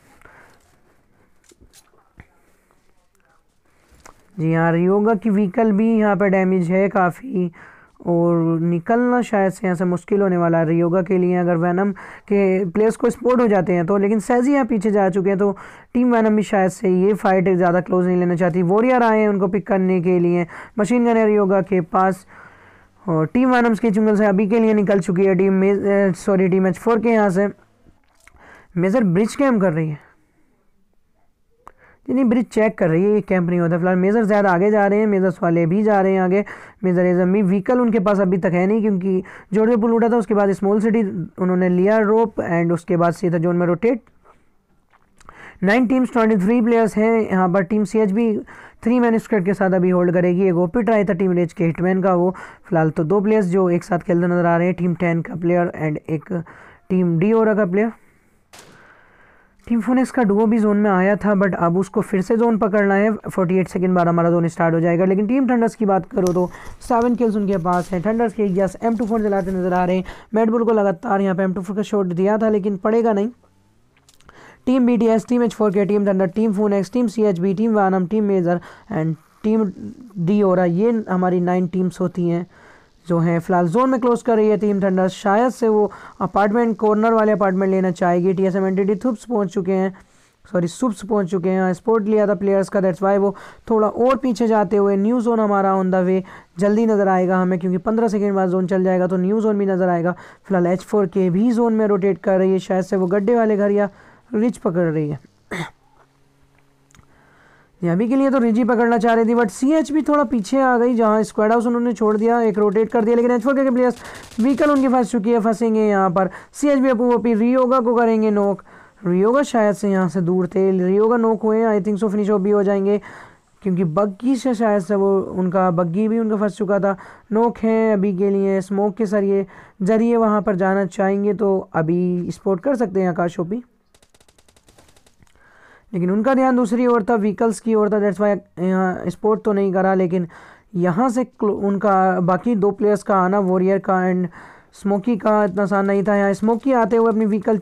जी हाँ रियोगा की व्हीकल भी यहाँ पर डैमेज है काफ़ी और निकलना शायद से यहाँ से मुश्किल होने वाला है रियोगा के लिए अगर वैनम के प्लेयर्स को स्पोर्ट हो जाते हैं तो लेकिन सैजी यहाँ पीछे जा चुके हैं तो टीम वैनम भी शायद से ये फाइट ज़्यादा क्लोज नहीं लेना चाहती वॉरियर आए हैं उनको पिक करने के लिए मशीन गन है रियोगा के पास और टीम वैनम्स के चुंगल से अभी के लिए निकल चुकी है team sorry team H four के यहाँ से मेज़र ब्रिज कैम कर रही है जी नहीं ब्रिज चेक कर रही है ये कैंप नहीं होता फिलहाल मेज़र ज़्यादा आगे जा रहे हैं मेज़र्स वाले भी जा रहे हैं आगे मेज़र एजमी व्हीकल उनके पास अभी तक है नहीं क्योंकि जोर पुल उठा था उसके बाद स्मॉल सिटी उन्होंने लिया रोप एंड उसके बाद सीधा जोन में rotate nine teams twenty three players हैं यहाँ पर टीम सी एच भी थ्री मैन स्क्वेड के साथ अभी होल्ड करेगी एक ओपिट रहा था टीम रेज के हिटमैन का वो फिलहाल तो दो प्लेयर्स जो एक साथ खेलते नजर आ रहे हैं टीम टेन का प्लेयर एंड एक टीम डी ओरा का प्लेयर टीम इसका का डुओ भी जोन में आया था बट अब उसको फिर से जोन पकड़ना है 48 सेकेंड बाद हमारा जोन स्टार्ट हो जाएगा लेकिन टीम थंडर्स की बात करो तो सेवन किल्स उनके पास हैं थंडर्स के जस एम टू फोर चलाते नजर आ रहे हैं मेडबुल को लगातार यहाँ पे एम टू फोर का शॉट दिया था लेकिन पड़ेगा नहीं team B T S team H four के team Thunder team Phone X team C H B team Venom team Major and team D ओरा ये हमारी नाइन टीम्स होती हैं जो है फ़िलहाल जोन में क्लोज़ कर रही है टीम थंडर शायद से वो अपार्टमेंट कॉर्नर वाले अपार्टमेंट लेना चाहेगी T S M Entity T D थुप्स पहुँच चुके हैं सॉरी सुप्स पहुंच चुके हैं स्पोर्ट लिया था प्लेयर्स का दैट्स वाई वो थोड़ा और पीछे जाते हुए न्यू जोन हमारा ऑन द वे जल्दी नज़र आएगा हमें क्योंकि पंद्रह सेकेंड बाद जोन चल जाएगा तो न्यू जोन भी नज़र आएगा फिलहाल एच फोर के भी जोन में रोटेट कर रही है शायद से वो गड्ढे वाले घर या रिच पकड़ रही है अभी के लिए तो रिजी पकड़ना चाह रही थी बट सी एच भी थोड़ा पीछे आ गई जहाँ स्क्वाड हाउस उन्होंने छोड़ दिया एक रोटेट कर दिया लेकिन एच फोर के प्लेयर्स व्हीकल उनके फंस चुकी है फंसेंगे यहाँ पर सी एच भी अपू अपी रियोगा को करेंगे नोक रियोगा शायद से यहाँ से दूर थे रियोगा नोक हुए I think so finish off भी हो जाएंगे क्योंकि बग्गी से शायद से वो उनका बग्गी भी उनका फंस चुका था नोक है अभी के लिए स्मोक के जरिए जरिए वहाँ पर जाना चाहेंगे तो अभी स्पोर्ट कर सकते हैं आकाश ओपी लेकिन उनका ध्यान दूसरी ओर था व्हीकल्स की ओर था दैट्स वाई यहाँ स्पोर्ट तो नहीं करा लेकिन यहाँ से उनका बाकी दो प्लेयर्स का आना वॉरियर का एंड स्मोकी का इतना आसान नहीं था यहाँ स्मोकी आते हुए अपनी व्हीकल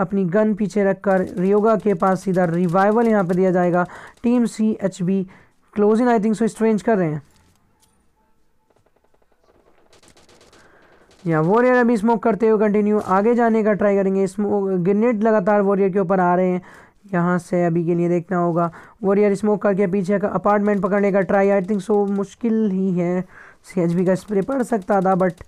अपनी गन पीछे रखकर रियोगा के पास सीधा रिवाइवल यहाँ पर दिया जाएगा team C H B close in I think so strange कर रहे हैं यहाँ वॉरियर अभी स्मोक करते हुए कंटिन्यू आगे जाने का ट्राई करेंगे स्मोक ग्रेनेड लगातार वॉरियर के ऊपर आ रहे हैं यहाँ से अभी के लिए देखना होगा वॉरियर स्मोक करके पीछे का अपार्टमेंट पकड़ने का ट्राई आई थिंक सो मुश्किल ही है सी का स्प्रे पड़ सकता था but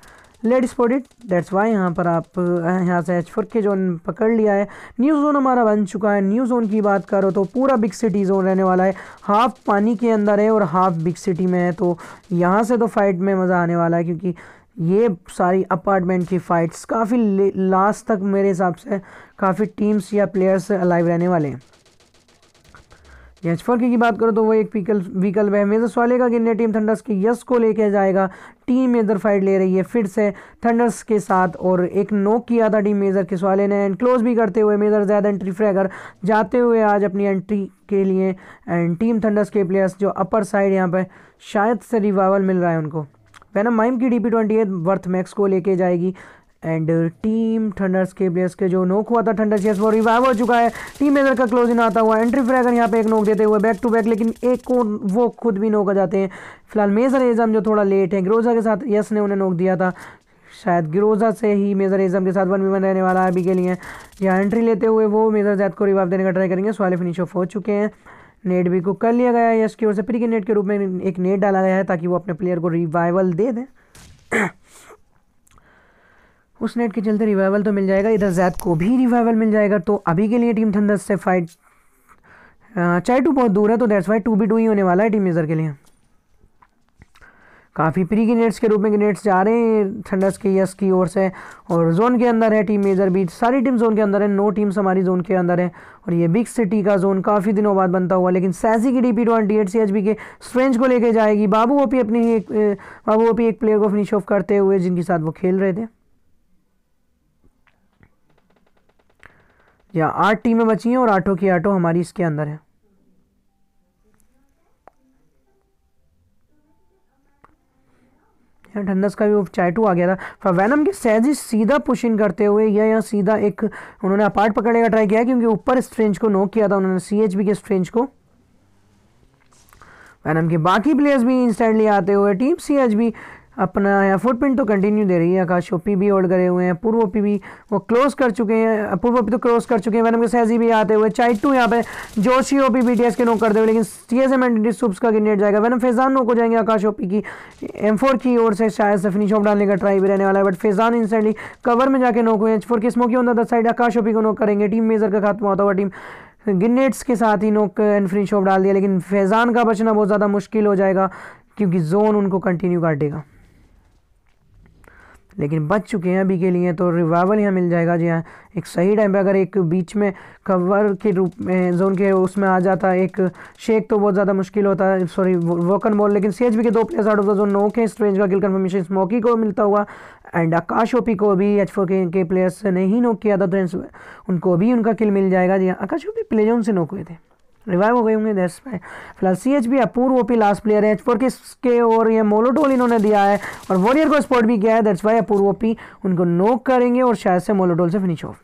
let spot it that's why यहाँ पर आप यहाँ से एच फोर के जोन पकड़ लिया है न्यू जोन हमारा बन चुका है न्यू जोन की बात करो तो पूरा बिग सिटी जोन रहने वाला है हाफ पानी के अंदर है और हाफ बिग सिटी में है तो यहाँ से तो फाइट में मज़ा आने वाला है क्योंकि ये सारी अपार्टमेंट की फ़ाइट्स काफ़ी लास्ट तक मेरे हिसाब से काफ़ी टीम्स या प्लेयर्स अलाइव रहने वाले हैं एच फोर की बात करो तो वो एक पीकल व्हीकल वह मेजर सवाले का गिनने टीम थंडर्स के यस को लेके जाएगा टीम मेजर फाइट ले रही है फिर से थंडर्स के साथ और एक नोक किया था टीम मेजर के सवाले ने एंड क्लोज भी करते हुए मेजर जैद एंट्री फ्रैगर जाते हुए आज अपनी एंट्री के लिए एंड टीम थंडर्स के प्लेयर्स जो अपर साइड यहाँ पर शायद से रिवाइवल मिल रहा है उनको वैनम माइम की D P twenty eight worth max को लेके जाएगी एंड टीम थंडर्स के प्लेयर्स के जो नोक हुआ था थंडर्स यस वो रिवाइव हो चुका है टीम मेजर का क्लोज इन आता हुआ एंट्री फ्रैगन यहाँ पे एक नोक देते हुए बैक टू बैक लेकिन एक को वो खुद भी नोक जाते हैं फिलहाल मेजर एजम जो थोड़ा लेट है ग्रोजा के साथ यस ने उन्हें नोक दिया था शायद गिरोजा से ही मेजर एजम के साथ वन वी रहने वाला है अभी के लिए यहाँ एंट्री लेते हुए वो मेजर जैद को रिवाइव देने का ट्राई करेंगे सवाले फिनिश ऑफ हो चुके हैं नेट भी को कर लिया गया है यश की ओर से प्री के नेट के रूप में एक नेट डाला गया है ताकि वो अपने प्लेयर को रिवाइवल दे दें उस नेट के चलते रिवाइवल तो मिल जाएगा इधर जैद को भी रिवाइवल मिल जाएगा तो अभी के लिए टीम थंदस से फाइट चाहे टू बहुत दूर है तो that's why two B two ही होने वाला है टीम इज़र के लिए काफ़ी प्री ग्रेनेड्स के रूप में ग्रेनेड्स जा रहे हैं थंडर्स के यस की ओर से और जोन के अंदर है टीम मेजर बीच सारी टीम जोन के अंदर है नो टीम्स हमारी जोन के अंदर है और ये बिग सिटी का जोन काफ़ी दिनों बाद बनता हुआ लेकिन सैसी की D P twenty eight C H B के स्ट्रेंज को लेके जाएगी बाबू ओपी अपनी एक बाबू ओपी एक प्लेयर को फिनिश ऑफ करते हुए जिनके साथ वो खेल रहे थे या आठ टीमें बची हैं और आठों की आठों हमारी इसके अंदर है यहाँ ठंडस का भी चाय टू आ गया था फवैनम के सहज ही सीधा पुशिंग करते हुए या यहाँ सीधा एक उन्होंने अपार्ट पकड़ने का ट्राई किया क्योंकि ऊपर स्ट्रेंज को नोक किया था उन्होंने सी के स्ट्रेंज को वैनम के बाकी प्लेयर्स भी इंस्टेंटली आते हुए टीम सी एच बी अपना यहाँ फुटप्रिंट तो कंटिन्यू दे रही है आकाश ओपी भी होल्ड करे हुए हैं पूर्व ओपी भी वो क्लोज कर चुके हैं पूर्व ओपी तो क्लोज कर चुके हैं मैडम के सहजी भी आते हुए चाइट टू यहाँ पे जोशी ओपी बी के नो करते हुए लेकिन सी एस एम एंडी सुप्स का गिनेट जाएगा मैडम फैजान नो को जाएंगे आकाश ओपी की एम फोर की ओर से शायद से फिनिश ऑफ डालने का ट्राई भी रहने वाला है बट फैजान इंसेंटली कवर में जाकर नोक हुए एच फोर की Smokey on the side Akash OP को नोक करेंगे टीम मेजर का खात्मा होता हुआ टीम गिनेट्स के साथ ही नोक एंड फिनिश ऑफ डाल दिया लेकिन फैजान का बचना बहुत ज़्यादा मुश्किल हो जाएगा क्योंकि जोन उनको कंटिन्यू काटेगा लेकिन बच चुके हैं अभी के लिए तो रिवाइवल यहाँ मिल जाएगा जी हाँ एक सही टाइम पे अगर एक बीच में कवर के रूप में जोन के उसमें आ जाता एक शेक तो बहुत ज़्यादा मुश्किल होता है सॉरी वोकन बॉल लेकिन सी के दो players out of the zone knock के स्ट्रेंज का किल कन्फर्मेशन स्मोकी को मिलता हुआ एंड आकाश ओपी को भी एच के, के प्लेयर्स ने ही नोक किया था तो उनको भी उनका किल मिल जाएगा जी हाँ आकाश ओपी प्लेयर उनसे से नोक हुए थे रिवाइव हो गई होंगे दस पे फिलहाल सी एच भी अपूर्व ओपी लास्ट प्लेयर है एच फोर के और ये मोलोटोल इन्होंने दिया है और वॉरियर को स्पोर्ट भी किया है दैट्स वाई अपूर्व ओपी उनको नोक करेंगे और शायद से मोलोटोल से फिनिश हो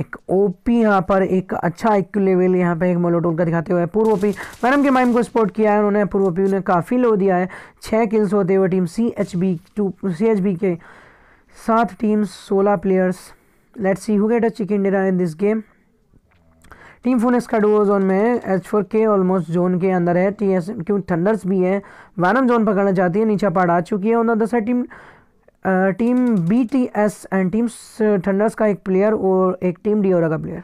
एक ओपी यहाँ पर एक अच्छा एक लेवल यहाँ पे एक मोलोटोल का दिखाते हुए पूर्व ओपी मैडम के माइम को सपोर्ट किया है उन्होंने पूर्व ओपी ने काफ़ी लो दिया है छः किल्स होते हुए team C H B two C H B के सात टीम्स सोलह players let's see who get a chicken dinner in this game team full इसका डुओ जोन में है एच फोर के ऑलमोस्ट जोन के अंदर है टी एस क्यों थंडर्स भी है वैनम जोन पकड़ना चाहती है नीचा पार्ट आ चुकी है उन्होंने दसा team team B T S and team Thunders का एक प्लेयर और एक टीम डिओरा का प्लेयर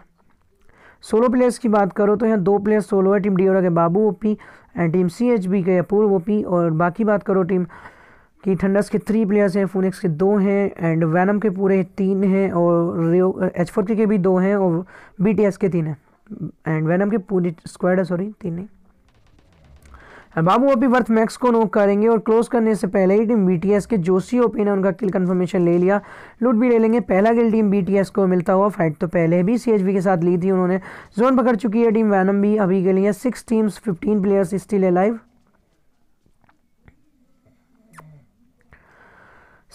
सोलो प्लेयर्स की बात करो तो यहाँ दो प्लेयर सोलो है टीम डिओरा के Babu OP and team C H B के अपूर्व ओपी और बाकी बात करो टीम की ठंडस के थ्री प्लेयर्स हैं फोनिक्स के दो हैं एंड वैनम के पूरे तीन हैं और रियो एच फोर के भी दो हैं और बी टी एस के तीन हैं एंड वेनम की पूरी स्क्वाड है सॉरी तीन नहीं बाबू अभी वर्थ मैक्स को नोक करेंगे और क्लोज करने से पहले ही टीम बीटीएस के जोशी ओपी ने उनका किल कंफर्मेशन ले लिया लूट भी ले लेंगे पहला किल टीम बीटीएस को मिलता हुआ फाइट तो पहले भी सीएचबी के साथ ली थी उन्होंने जोन पकड़ चुकी है टीम वैनम भी अभी के लिए six teams fifteen players still live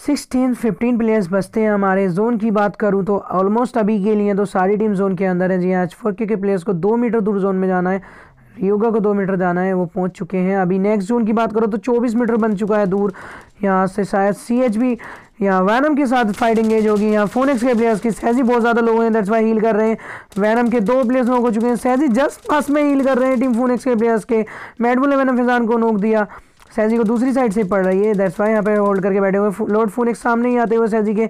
sixteen fifteen players बचते हैं हमारे जोन की बात करूँ तो ऑलमोस्ट अभी के लिए तो सारी टीम जोन के अंदर है जी आज हाँ, फोर के प्लेयर्स को दो मीटर दूर जोन में जाना है योगा को दो मीटर जाना है वो पहुंच चुके हैं अभी नेक्स्ट जोन की बात करो तो 24 मीटर बन चुका है दूर यहाँ से शायद सी एच बी यहाँ वैनम के साथ फाइट इंगेज होगी यहाँ फोनिक्स के प्लेयर्स की सहजी बहुत ज़्यादा लोग हैं दैट्स वाई हील कर रहे हैं वैनम के दो प्लेयर्स नोक हो चुके हैं सहजी जस्ट पास में हील कर रहे हैं टीम फोनिक्स के प्लेयर्स के मेडबुल ने वैनम फिजान को नोक दिया सैजी को दूसरी साइड से पड़ रही है दैट्स वाई यहाँ पे होल्ड करके बैठे हुए लॉर्ड फोन एक सामने ही आते हुए सैजी के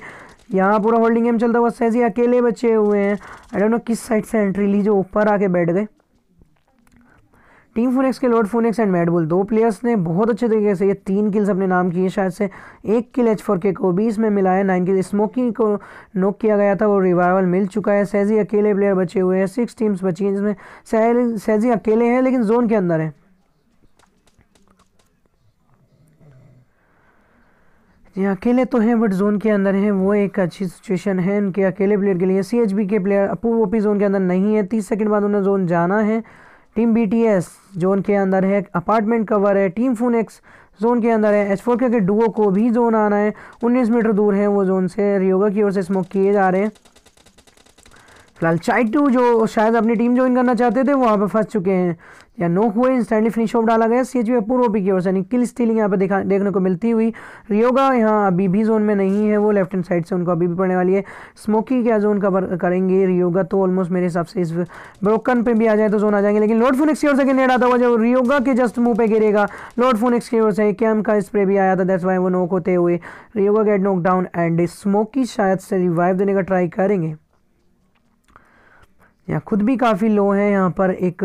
यहाँ पूरा होल्डिंग गेम चलता हुआ सैजी अकेले बचे हुए हैं आई डोंट नो किस साइड से एंट्री ली जो ऊपर आके बैठ गए टीम फोनिक्स के लॉर्ड फोनिक्स एंड मैडबुल दो प्लेयर्स ने बहुत अच्छे तरीके से ये तीन किल्स अपने नाम किए शायद से एक किल एच फोर के को बीस में मिला है नाइन किल स्मोकिंग को नोक किया गया था वो रिवाइवल मिल चुका है सैजी अकेले प्लेयर बचे हुए हैं सिक्स टीम्स बची हैं जिसमें सैजी अकेले हैं लेकिन जोन के अंदर है जी अकेले तो हैं बट जोन के अंदर हैं वो एक अच्छी सिचुएशन है उनके अकेले प्लेयर के लिए सी एच बी के प्लेयर वो ओपी जोन के अंदर नहीं है तीस सेकंड बाद उन्हें जोन जाना है team B T S zone के अंदर है अपार्टमेंट कवर है टीम फोनेक्स जोन के अंदर है एच फोर के डुओ को भी जोन आना है उन्नीस मीटर दूर है वो जोन से रियोगा की ओर से स्मोक किए जा रहे हैं फिलहाल चाइटू जो शायद अपनी टीम ज्वाइन करना चाहते थे वहाँ पर फंस चुके हैं या नो हुए इंस्टेंटली फिनिश ऑफ डाला गया C H U Apoorv P की ओर से यानी किल स्टीलिंग यहाँ पर देखा देखने को मिलती हुई रियोगा यहाँ अभी भी जोन में नहीं है वो लेफ्ट हैंड साइड से उनको अभी भी पड़ने वाली है स्मोकी क्या जोन कवर करेंगे रियोगा तो ऑलमोस्ट मेरे हिसाब से इस ब्रोकन पे भी आ जाए तो जोन आ जाएंगे लेकिन लॉर्ड फोनिक्स की ओर से ग्रेनेड आता हुआ जब रियोगा के जस्ट मुंह पे गिरेगा लॉर्ड फोनिक्स की ओर से कैम का स्प्रे भी आया था दैट्स वाई वो नोक होते हुए रियोगा get knock down and Smokey शायद से रिवाइव देने का ट्राई करेंगे यहाँ खुद भी काफ़ी लो है यहाँ पर एक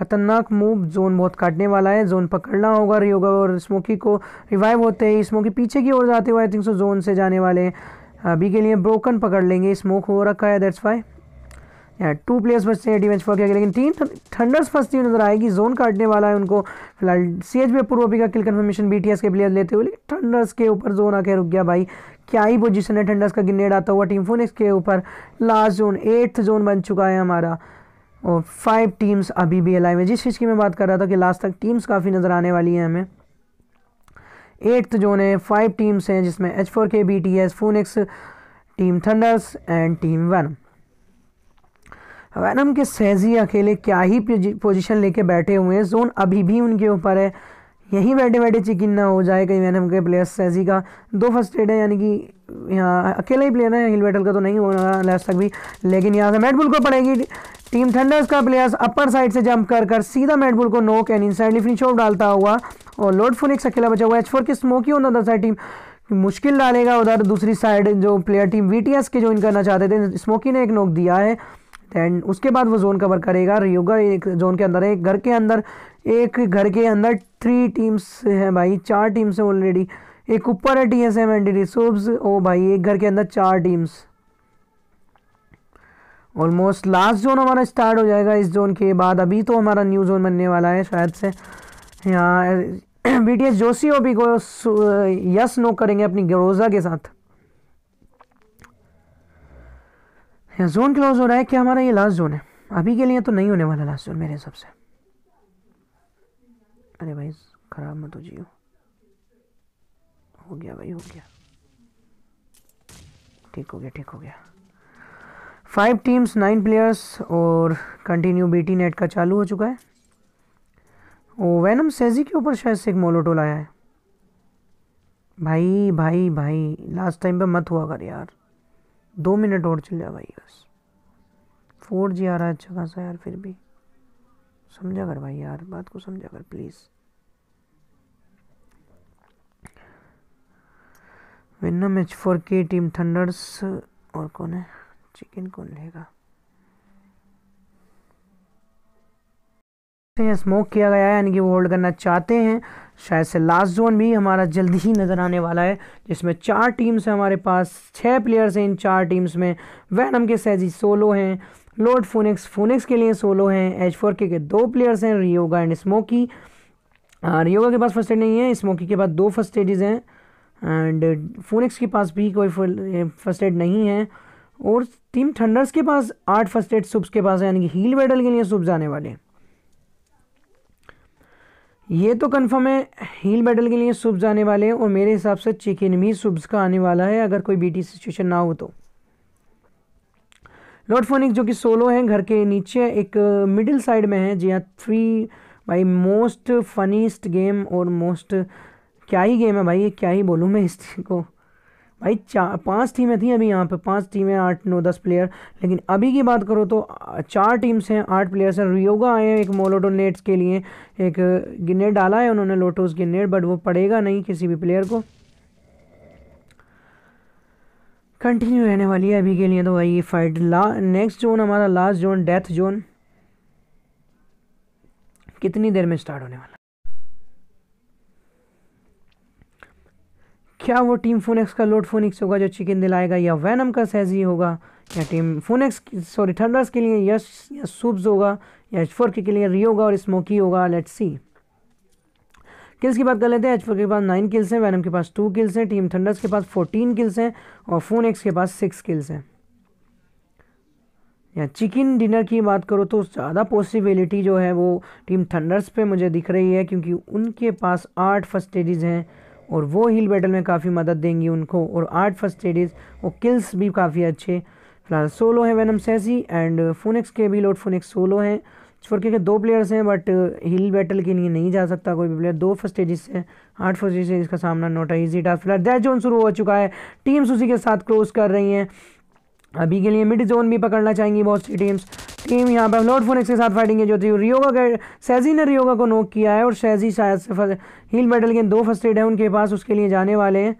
खतरनाक मूव जोन बहुत काटने वाला है जोन पकड़ना होगा रियोगा और स्मोकी को रिवाइव होते ही स्मोकी पीछे की ओर जाते हुए आई थिंक सो जोन से जाने वाले हैं अभी के लिए ब्रोकन पकड़ लेंगे स्मोक हो रखा है दैट्स वाई टू प्लेयर्स बचते हैं डिफेंस फॉर के लेकिन तीन थंडर्स फंसती हुई नजर आएगी जोन काटने वाला है उनको फिलहाल सी एच पे पूर्वपी का किल कन्फर्मेशन बीटीएस के प्लेयर लेते हुए लेकिन थंडर्स के ऊपर जोन आके रुक गया भाई क्या ही पोजिशन है थंडर्स का गिनेड आता हुआ टीम फोनिक्स के ऊपर लास्ट जोन एट्थ जोन बन चुका है हमारा और फाइव टीम्स अभी भी अलाइव है जिस चीज़ की मैं बात कर रहा था कि लास्ट तक टीम्स काफ़ी नज़र आने वाली हैं हमें एट्थ जोन है फाइव टीम्स हैं जिसमें H four K B T S Phoenix team Thunders and team one Venom के सहजी अकेले क्या ही पोजीशन लेके बैठे हुए हैं जोन अभी भी उनके ऊपर है यहीं बैठे बैठे चिकन ना हो जाए कहीं वैनम के प्लेयर सैजी का दो फर्स्ट एड है यानी कि यहाँ अकेला ही प्लेयर है हिल बैटल का तो नहीं होना लास्ट तक भी लेकिन यहाँ से मेडबुल को पड़ेगी टीम थंडर्स का प्लेयर्स अपर साइड से जंप कर कर सीधा मेडबुल को नोक एंड साइड फिनिश ऑफ डालता हुआ और लोड फोनिक्स अकेला बचा हुआ एच फोर की स्मोकी होना था साइड टीम मुश्किल डालेगा उधर दूसरी साइड जो प्लेयर टीम वी के ज्वाइन करना चाहते थे स्मोकी ने एक नोक दिया है दैन उसके बाद वो जोन कवर करेगा रियोगा एक जोन के अंदर है एक घर के अंदर एक घर के अंदर थ्री टीम्स हैं भाई चार टीम्स हैं ऑलरेडी एक ऊपर है T S M N resource ओ भाई एक घर के अंदर चार टीम्स ऑलमोस्ट लास्ट जोन हमारा स्टार्ट हो जाएगा इस जोन के बाद अभी तो हमारा न्यू जोन बनने वाला है शायद से यहाँ बी टी एस जोशी ओ भी को यस uh, नो करेंगे अपनी रोज़ा के साथ यहाँ जोन क्लोज हो रहा है क्या हमारा ये लास्ट जोन है अभी के लिए तो नहीं होने वाला लास्ट जोन मेरे हिसाब से अरे भाई ख़राब मत हो जियो हो गया भाई हो गया ठीक हो गया ठीक हो गया फाइव टीम्स नाइन प्लेयर्स और कंटिन्यू बीटी नेट का चालू हो चुका है ओ वैनम सेजी के ऊपर शायद से एक मोलोटोल आया है भाई भाई भाई लास्ट टाइम पे मत हुआ कर यार दो मिनट और चल जा भाई बस फोर जी आ रहा है अच्छा खासा यार फिर भी समझा कर भाई यार बात को समझा कर प्लीज़ विनम एच फोर के टीम थंडर्स और कौन है चिकन कौन लेगा सकते हैं स्मोक किया गया है यानी कि वो होल्ड करना चाहते हैं शायद से लास्ट जोन भी हमारा जल्दी ही नज़र आने वाला है जिसमें चार टीम्स हैं हमारे पास छः प्लेयर्स हैं इन चार टीम्स में वैनम के सैजी सोलो हैं लॉर्ड फोनिक्स फोनिक्स के लिए सोलो हैं एच फोर के, दो प्लेयर्स हैं रियोगा एंड स्मोकी रियोगा के पास फर्स्ट एड नहीं है स्मोकी के पास दो फर्स्ट एडीज हैं एंड फोनिक्स के पास भी कोई फर्स्ट एड नहीं है और टीम थंडर्स के पास आठ फर्स्ट एड सुब्स के पास है यानी कि हील बैटल के लिए सुब्स आने वाले हैं ये तो कंफर्म है हील बैटल के लिए सुब्स आने वाले हैं और मेरे हिसाब से चिकन भी सुब्स का आने वाला है अगर कोई बीटी सिचुएशन ना हो तो लॉर्ड फोनिक जो कि सोलो हैं घर के नीचे एक मिडिल uh, साइड में है जी हाँ थ्री भाई मोस्ट फनीस्ट गेम और मोस्ट क्या ही गेम है भाई ये क्या ही बोलूँ मैं इसको भाई चार पाँच टीमें थी अभी यहाँ पे पांच टीमें आठ नौ दस प्लेयर लेकिन अभी की बात करो तो चार टीम्स हैं आठ प्लेयर्स हैं रियोगा आए हैं एक मोलोडो नेट्स के लिए एक गिनेट डाला है उन्होंने लोटोस गिनेट बट वो पड़ेगा नहीं किसी भी प्लेयर को कंटिन्यू रहने वाली है अभी के लिए तो भाई ये फाइट ला नेक्स्ट जोन हमारा लास्ट जोन डेथ जोन कितनी देर में स्टार्ट होने वाला क्या वो टीम फोनेक्स का लोड फोनिक्स होगा जो चिकन दिलाएगा या वैनम का सैजी होगा या टीम फोनेक्स सॉरी थंडर्स के लिए यश या सुब्स होगा या एच फोर के लिए री होगा और स्मोकी होगा लेट सी किल्स की बात कर लेते हैं एच फोर के पास नाइन किल्स हैं वैनम के पास टू किल्स हैं टीम थंडर्स के पास फोर्टीन किल्स हैं और एक्स के पास सिक्स किल्स हैं या चिकन डिनर की बात करो तो ज़्यादा पॉसिबिलिटी जो है वो टीम थंडर्स पे मुझे दिख रही है क्योंकि उनके पास आठ फर्स्ट स्टेडीज़ हैं और वो हील बैटल में काफ़ी मदद देंगी उनको और आर्ट फर्स्ट एडिज और किल्स भी काफ़ी अच्छे फिलहाल सोलो है वेनम सेसी एंड फोनिक्स के भी लोड फोनिक्स सोलो हैं छोटे के दो प्लेयर्स हैं बट हिल बैटल के लिए नहीं जा सकता कोई भी प्लेयर दो फर्स्ट स्टेजेस से आठ फर्स्ट से इसका सामना नोट है ईजी टास्क फिलहाल डेथ जोन शुरू हो चुका है टीम्स उसी के साथ क्लोज कर रही हैं अभी के लिए मिड जोन भी पकड़ना चाहेंगी बहुत सी टीम्स टीम यहाँ पर लॉर्ड फोनिक्स के साथ फाइटिंग है जो थी रियोगा के सैजी ने रियोगा को नोक किया है और सैजी शायद से फस, हील मेडल के दो फर्स्ट एड है उनके पास उसके लिए जाने वाले हैं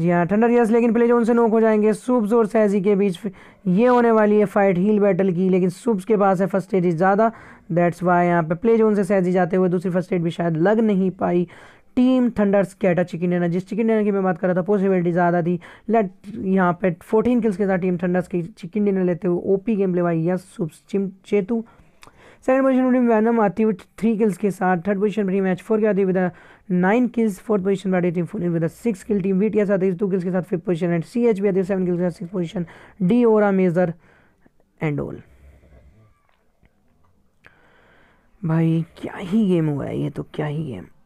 जी हाँ ठंडर यस लेकिन प्ले जोन से नोक हो जाएंगे सूप्स और सैजी के बीच ये होने वाली है फाइट हील बैटल की लेकिन सूप्स के पास है फर्स्ट एड ज़्यादा दैट्स वाई यहाँ पे प्ले जोन से सैजी जाते हुए दूसरी फर्स्ट एड भी शायद लग नहीं पाई टीम थंडर स्केटर चिकन डिनर जिस चिकन डिनर की मैं बात कर रहा था पॉसिबिलिटी ज़्यादा थी लेट यहाँ पे 14 किल्स के साथ टीम थंडर्स की चिकन डिनर लेते हुए ओपी गेम प्ले बाई यस चिम चेतु सेकंड पोजीशन पर वैनम आती हुई थ्री किल्स के साथ थर्ड पोजीशन पर मैच फोर की आती with nine kills fourth position पर आती team four with six kill team V आती है टू किल्स के साथ fifth position and C H भी आती है सेवन किल्स के साथ six position D aura major and all भाई क्या ही गेम हुआ है ये तो क्या ही गेम